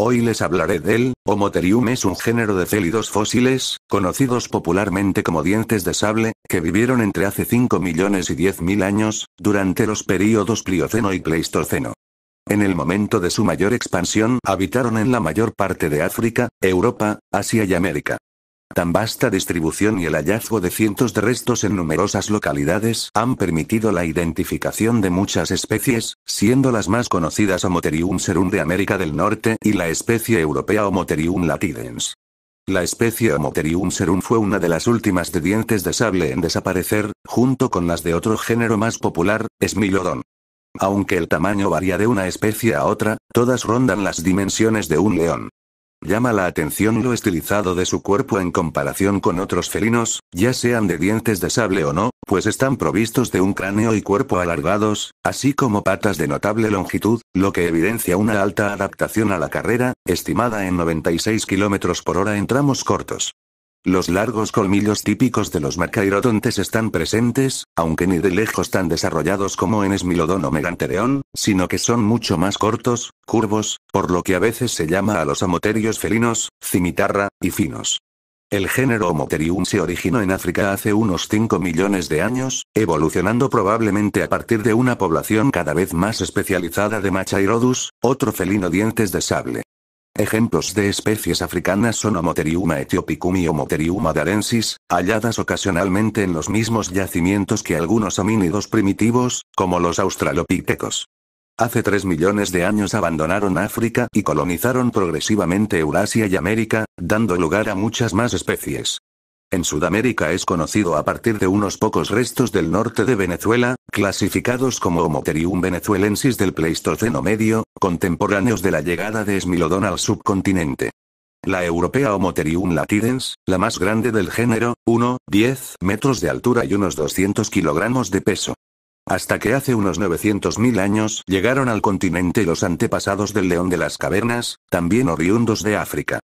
Hoy les hablaré del homoterium es un género de célidos fósiles, conocidos popularmente como dientes de sable, que vivieron entre hace 5 millones y 10 mil años, durante los periodos Plioceno y Pleistoceno. En el momento de su mayor expansión habitaron en la mayor parte de África, Europa, Asia y América. Tan vasta distribución y el hallazgo de cientos de restos en numerosas localidades han permitido la identificación de muchas especies, siendo las más conocidas Homotherium serum de América del Norte y la especie europea Homotherium latidens. La especie Homotherium serum fue una de las últimas de dientes de sable en desaparecer, junto con las de otro género más popular, Smilodon. Aunque el tamaño varía de una especie a otra, todas rondan las dimensiones de un león. Llama la atención lo estilizado de su cuerpo en comparación con otros felinos, ya sean de dientes de sable o no, pues están provistos de un cráneo y cuerpo alargados, así como patas de notable longitud, lo que evidencia una alta adaptación a la carrera, estimada en 96 km por hora en tramos cortos. Los largos colmillos típicos de los machairodontes están presentes, aunque ni de lejos tan desarrollados como en Smilodon o Megantereón, sino que son mucho más cortos, curvos, por lo que a veces se llama a los amoterios felinos, cimitarra, y finos. El género Homotherium se originó en África hace unos 5 millones de años, evolucionando probablemente a partir de una población cada vez más especializada de Machairodus, otro felino dientes de sable. Ejemplos de especies africanas son homoteriuma etiopicum y homoteriuma darensis, halladas ocasionalmente en los mismos yacimientos que algunos homínidos primitivos, como los australopitecos. Hace 3 millones de años abandonaron África y colonizaron progresivamente Eurasia y América, dando lugar a muchas más especies. En Sudamérica es conocido a partir de unos pocos restos del norte de Venezuela, clasificados como Homotherium venezuelensis del Pleistoceno medio, contemporáneos de la llegada de Smilodon al subcontinente. La europea Homotherium latidens, la más grande del género, 1,10 metros de altura y unos 200 kilogramos de peso. Hasta que hace unos 900.000 años llegaron al continente los antepasados del león de las cavernas, también oriundos de África.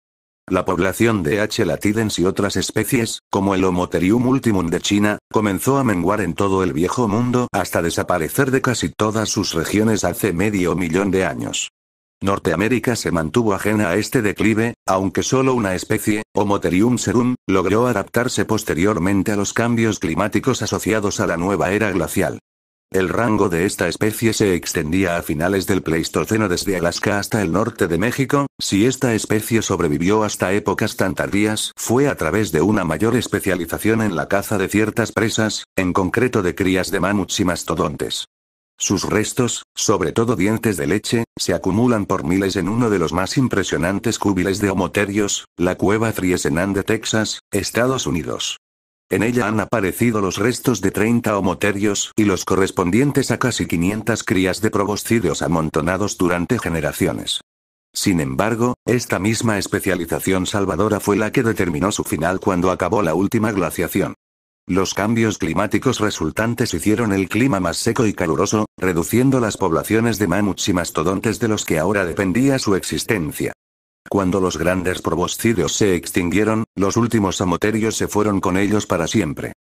La población de H. latidens y otras especies, como el Homotherium ultimum de China, comenzó a menguar en todo el viejo mundo hasta desaparecer de casi todas sus regiones hace medio millón de años. Norteamérica se mantuvo ajena a este declive, aunque solo una especie, Homotherium serum, logró adaptarse posteriormente a los cambios climáticos asociados a la nueva era glacial. El rango de esta especie se extendía a finales del Pleistoceno desde Alaska hasta el norte de México, si esta especie sobrevivió hasta épocas tan tardías, fue a través de una mayor especialización en la caza de ciertas presas, en concreto de crías de mamuts y mastodontes. Sus restos, sobre todo dientes de leche, se acumulan por miles en uno de los más impresionantes cúbiles de homoterios, la cueva Friesenand de Texas, Estados Unidos. En ella han aparecido los restos de 30 homoterios y los correspondientes a casi 500 crías de proboscideos amontonados durante generaciones. Sin embargo, esta misma especialización salvadora fue la que determinó su final cuando acabó la última glaciación. Los cambios climáticos resultantes hicieron el clima más seco y caluroso, reduciendo las poblaciones de mamuts y mastodontes de los que ahora dependía su existencia. Cuando los grandes proboscideos se extinguieron, los últimos amoterios se fueron con ellos para siempre.